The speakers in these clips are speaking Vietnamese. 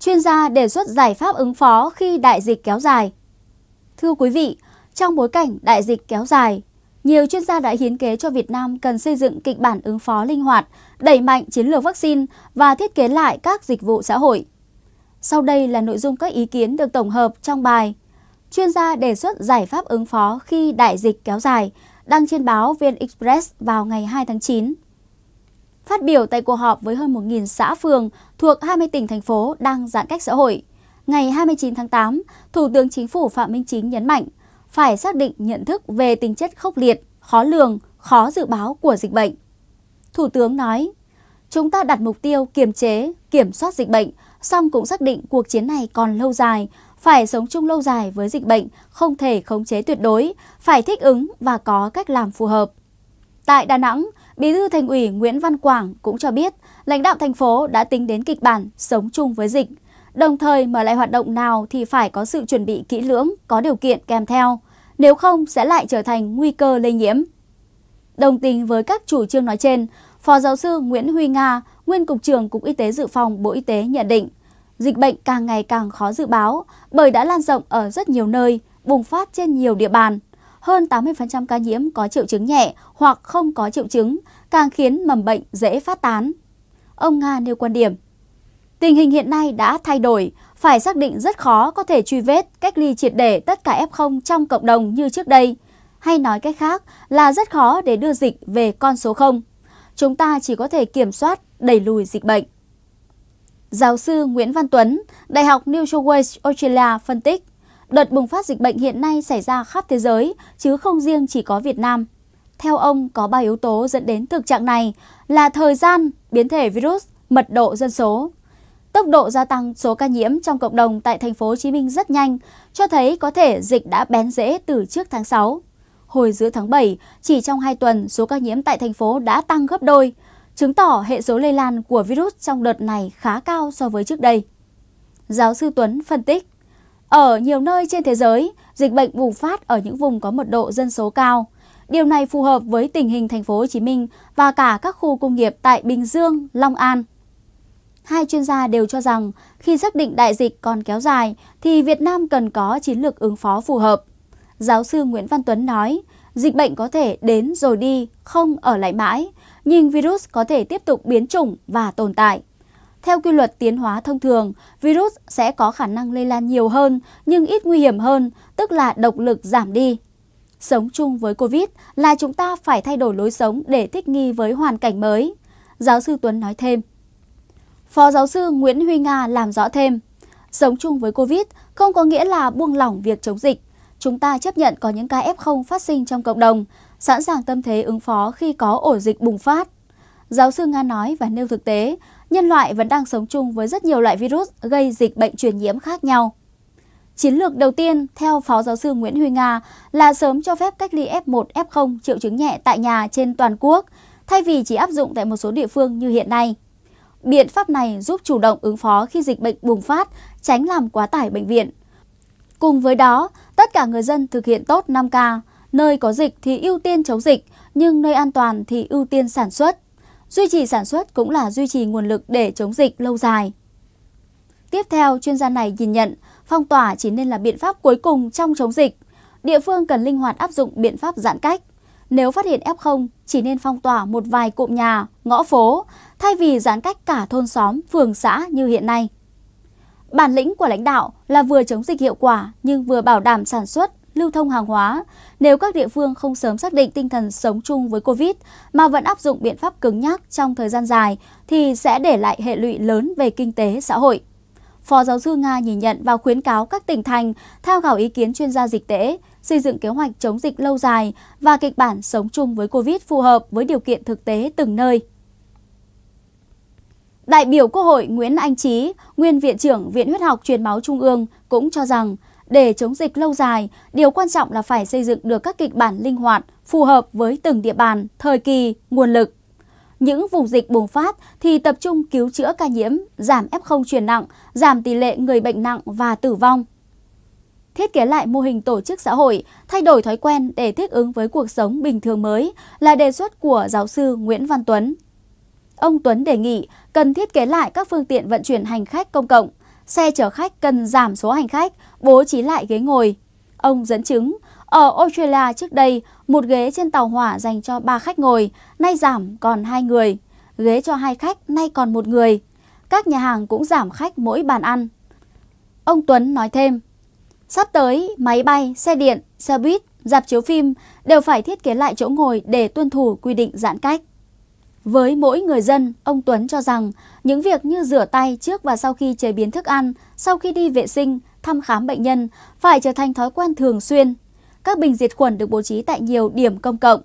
Chuyên gia đề xuất giải pháp ứng phó khi đại dịch kéo dài. Thưa quý vị, trong bối cảnh đại dịch kéo dài, nhiều chuyên gia đã hiến kế cho Việt Nam cần xây dựng kịch bản ứng phó linh hoạt, đẩy mạnh chiến lược vaccine và thiết kế lại các dịch vụ xã hội. Sau đây là nội dung các ý kiến được tổng hợp trong bài Chuyên gia đề xuất giải pháp ứng phó khi đại dịch kéo dài, đăng trên báo VN Express vào ngày 2 tháng 9. Phát biểu tại cuộc họp với hơn 1.000 xã phường thuộc 20 tỉnh thành phố đang giãn cách xã hội, ngày 29 tháng 8, Thủ tướng Chính phủ Phạm Minh Chính nhấn mạnh phải xác định nhận thức về tính chất khốc liệt, khó lường, khó dự báo của dịch bệnh. Thủ tướng nói, chúng ta đặt mục tiêu kiềm chế, kiểm soát dịch bệnh, song cũng xác định cuộc chiến này còn lâu dài, phải sống chung lâu dài với dịch bệnh, không thể khống chế tuyệt đối, phải thích ứng và có cách làm phù hợp. Tại Đà Nẵng, Bí thư Thành ủy Nguyễn Văn Quảng cũng cho biết lãnh đạo thành phố đã tính đến kịch bản sống chung với dịch, đồng thời mở lại hoạt động nào thì phải có sự chuẩn bị kỹ lưỡng, có điều kiện kèm theo, nếu không sẽ lại trở thành nguy cơ lây nhiễm. Đồng tình với các chủ trương nói trên, Phó giáo sư Nguyễn Huy Nga, nguyên cục trưởng Cục Y tế Dự phòng Bộ Y tế nhận định, dịch bệnh càng ngày càng khó dự báo bởi đã lan rộng ở rất nhiều nơi, bùng phát trên nhiều địa bàn hơn 80% ca nhiễm có triệu chứng nhẹ hoặc không có triệu chứng, càng khiến mầm bệnh dễ phát tán. Ông Nga nêu quan điểm. Tình hình hiện nay đã thay đổi, phải xác định rất khó có thể truy vết, cách ly triệt để tất cả F0 trong cộng đồng như trước đây. Hay nói cách khác là rất khó để đưa dịch về con số 0. Chúng ta chỉ có thể kiểm soát, đẩy lùi dịch bệnh. Giáo sư Nguyễn Văn Tuấn, Đại học New South Wales, Australia phân tích Đợt bùng phát dịch bệnh hiện nay xảy ra khắp thế giới, chứ không riêng chỉ có Việt Nam. Theo ông, có 3 yếu tố dẫn đến thực trạng này là thời gian, biến thể virus, mật độ dân số. Tốc độ gia tăng số ca nhiễm trong cộng đồng tại thành phố Hồ Chí Minh rất nhanh, cho thấy có thể dịch đã bén rễ từ trước tháng 6. Hồi giữa tháng 7, chỉ trong 2 tuần, số ca nhiễm tại thành phố đã tăng gấp đôi, chứng tỏ hệ số lây lan của virus trong đợt này khá cao so với trước đây. Giáo sư Tuấn phân tích ở nhiều nơi trên thế giới, dịch bệnh bùng phát ở những vùng có mật độ dân số cao. Điều này phù hợp với tình hình thành phố Hồ Chí Minh và cả các khu công nghiệp tại Bình Dương, Long An. Hai chuyên gia đều cho rằng khi xác định đại dịch còn kéo dài thì Việt Nam cần có chiến lược ứng phó phù hợp. Giáo sư Nguyễn Văn Tuấn nói, dịch bệnh có thể đến rồi đi, không ở lại mãi, nhưng virus có thể tiếp tục biến chủng và tồn tại. Theo quy luật tiến hóa thông thường, virus sẽ có khả năng lây lan nhiều hơn nhưng ít nguy hiểm hơn, tức là độc lực giảm đi. Sống chung với Covid là chúng ta phải thay đổi lối sống để thích nghi với hoàn cảnh mới. Giáo sư Tuấn nói thêm. Phó giáo sư Nguyễn Huy Nga làm rõ thêm. Sống chung với Covid không có nghĩa là buông lỏng việc chống dịch. Chúng ta chấp nhận có những ca F0 phát sinh trong cộng đồng, sẵn sàng tâm thế ứng phó khi có ổ dịch bùng phát giáo sư Nga nói và nêu thực tế, nhân loại vẫn đang sống chung với rất nhiều loại virus gây dịch bệnh truyền nhiễm khác nhau. Chiến lược đầu tiên, theo Phó Giáo sư Nguyễn Huy Nga, là sớm cho phép cách ly F1, F0 triệu chứng nhẹ tại nhà trên toàn quốc, thay vì chỉ áp dụng tại một số địa phương như hiện nay. Biện pháp này giúp chủ động ứng phó khi dịch bệnh bùng phát, tránh làm quá tải bệnh viện. Cùng với đó, tất cả người dân thực hiện tốt 5K, nơi có dịch thì ưu tiên chống dịch, nhưng nơi an toàn thì ưu tiên sản xuất. Duy trì sản xuất cũng là duy trì nguồn lực để chống dịch lâu dài. Tiếp theo, chuyên gia này nhìn nhận phong tỏa chỉ nên là biện pháp cuối cùng trong chống dịch. Địa phương cần linh hoạt áp dụng biện pháp giãn cách. Nếu phát hiện F0, chỉ nên phong tỏa một vài cụm nhà, ngõ phố, thay vì giãn cách cả thôn xóm, phường xã như hiện nay. Bản lĩnh của lãnh đạo là vừa chống dịch hiệu quả nhưng vừa bảo đảm sản xuất, lưu thông hàng hóa nếu các địa phương không sớm xác định tinh thần sống chung với Covid mà vẫn áp dụng biện pháp cứng nhắc trong thời gian dài thì sẽ để lại hệ lụy lớn về kinh tế xã hội. Phó giáo sư Nga nhìn nhận và khuyến cáo các tỉnh thành tham khảo ý kiến chuyên gia dịch tễ, xây dựng kế hoạch chống dịch lâu dài và kịch bản sống chung với Covid phù hợp với điều kiện thực tế từng nơi. Đại biểu Quốc hội Nguyễn Anh Trí, nguyên Viện trưởng Viện Huyết học Truyền máu Trung ương cũng cho rằng để chống dịch lâu dài, điều quan trọng là phải xây dựng được các kịch bản linh hoạt, phù hợp với từng địa bàn, thời kỳ, nguồn lực. Những vùng dịch bùng phát thì tập trung cứu chữa ca nhiễm, giảm F0 truyền nặng, giảm tỷ lệ người bệnh nặng và tử vong. Thiết kế lại mô hình tổ chức xã hội, thay đổi thói quen để thích ứng với cuộc sống bình thường mới là đề xuất của giáo sư Nguyễn Văn Tuấn. Ông Tuấn đề nghị cần thiết kế lại các phương tiện vận chuyển hành khách công cộng, xe chở khách cần giảm số hành khách, bố trí lại ghế ngồi. Ông dẫn chứng, ở Australia trước đây, một ghế trên tàu hỏa dành cho 3 khách ngồi, nay giảm còn 2 người. Ghế cho 2 khách nay còn 1 người. Các nhà hàng cũng giảm khách mỗi bàn ăn. Ông Tuấn nói thêm, sắp tới máy bay, xe điện, xe buýt, dạp chiếu phim đều phải thiết kế lại chỗ ngồi để tuân thủ quy định giãn cách. Với mỗi người dân, ông Tuấn cho rằng những việc như rửa tay trước và sau khi chế biến thức ăn, sau khi đi vệ sinh, thăm khám bệnh nhân phải trở thành thói quen thường xuyên. Các bình diệt khuẩn được bố trí tại nhiều điểm công cộng.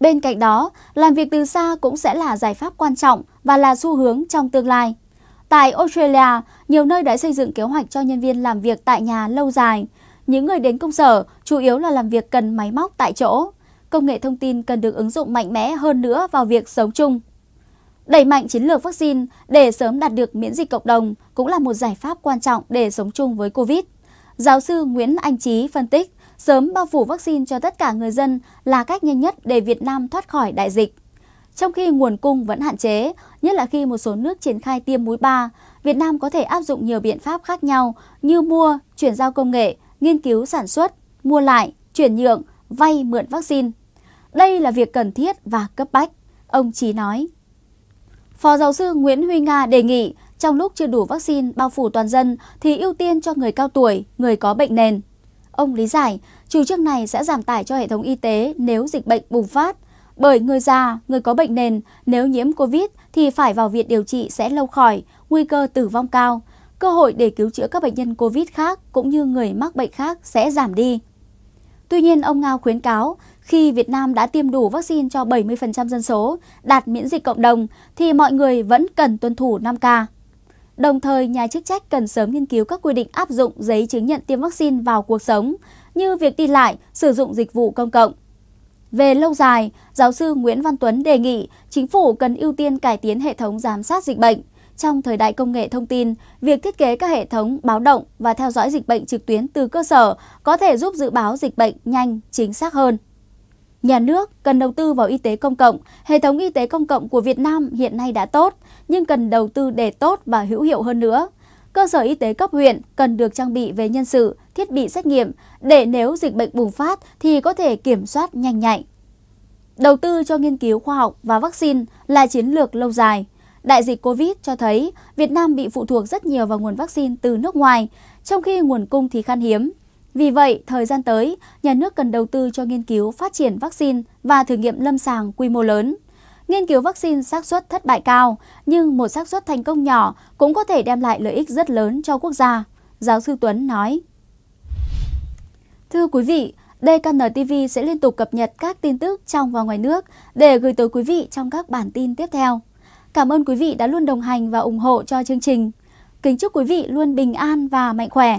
Bên cạnh đó, làm việc từ xa cũng sẽ là giải pháp quan trọng và là xu hướng trong tương lai. Tại Australia, nhiều nơi đã xây dựng kế hoạch cho nhân viên làm việc tại nhà lâu dài. Những người đến công sở chủ yếu là làm việc cần máy móc tại chỗ công nghệ thông tin cần được ứng dụng mạnh mẽ hơn nữa vào việc sống chung. Đẩy mạnh chiến lược vaccine để sớm đạt được miễn dịch cộng đồng cũng là một giải pháp quan trọng để sống chung với COVID. Giáo sư Nguyễn Anh Trí phân tích, sớm bao phủ vaccine cho tất cả người dân là cách nhanh nhất để Việt Nam thoát khỏi đại dịch. Trong khi nguồn cung vẫn hạn chế, nhất là khi một số nước triển khai tiêm mũi 3, Việt Nam có thể áp dụng nhiều biện pháp khác nhau như mua, chuyển giao công nghệ, nghiên cứu sản xuất, mua lại, chuyển nhượng, vay mượn vaccine. Đây là việc cần thiết và cấp bách, ông Trí nói. Phó giáo sư Nguyễn Huy Nga đề nghị trong lúc chưa đủ vaccine bao phủ toàn dân thì ưu tiên cho người cao tuổi, người có bệnh nền. Ông lý giải, chủ trương này sẽ giảm tải cho hệ thống y tế nếu dịch bệnh bùng phát. Bởi người già, người có bệnh nền, nếu nhiễm COVID thì phải vào viện điều trị sẽ lâu khỏi, nguy cơ tử vong cao. Cơ hội để cứu chữa các bệnh nhân COVID khác cũng như người mắc bệnh khác sẽ giảm đi. Tuy nhiên, ông Ngao khuyến cáo khi Việt Nam đã tiêm đủ vaccine cho 70% dân số, đạt miễn dịch cộng đồng, thì mọi người vẫn cần tuân thủ 5K. Đồng thời, nhà chức trách cần sớm nghiên cứu các quy định áp dụng giấy chứng nhận tiêm vaccine vào cuộc sống, như việc đi lại, sử dụng dịch vụ công cộng. Về lâu dài, giáo sư Nguyễn Văn Tuấn đề nghị chính phủ cần ưu tiên cải tiến hệ thống giám sát dịch bệnh. Trong thời đại công nghệ thông tin, việc thiết kế các hệ thống báo động và theo dõi dịch bệnh trực tuyến từ cơ sở có thể giúp dự báo dịch bệnh nhanh, chính xác hơn. Nhà nước cần đầu tư vào y tế công cộng. Hệ thống y tế công cộng của Việt Nam hiện nay đã tốt, nhưng cần đầu tư để tốt và hữu hiệu hơn nữa. Cơ sở y tế cấp huyện cần được trang bị về nhân sự, thiết bị xét nghiệm để nếu dịch bệnh bùng phát thì có thể kiểm soát nhanh nhạy. Đầu tư cho nghiên cứu khoa học và vaccine là chiến lược lâu dài. Đại dịch Covid cho thấy Việt Nam bị phụ thuộc rất nhiều vào nguồn vaccine từ nước ngoài, trong khi nguồn cung thì khan hiếm. Vì vậy, thời gian tới, nhà nước cần đầu tư cho nghiên cứu phát triển vaccine và thử nghiệm lâm sàng quy mô lớn. Nghiên cứu vaccine xác suất thất bại cao, nhưng một xác suất thành công nhỏ cũng có thể đem lại lợi ích rất lớn cho quốc gia, giáo sư Tuấn nói. Thưa quý vị, DKN TV sẽ liên tục cập nhật các tin tức trong và ngoài nước để gửi tới quý vị trong các bản tin tiếp theo. Cảm ơn quý vị đã luôn đồng hành và ủng hộ cho chương trình. Kính chúc quý vị luôn bình an và mạnh khỏe.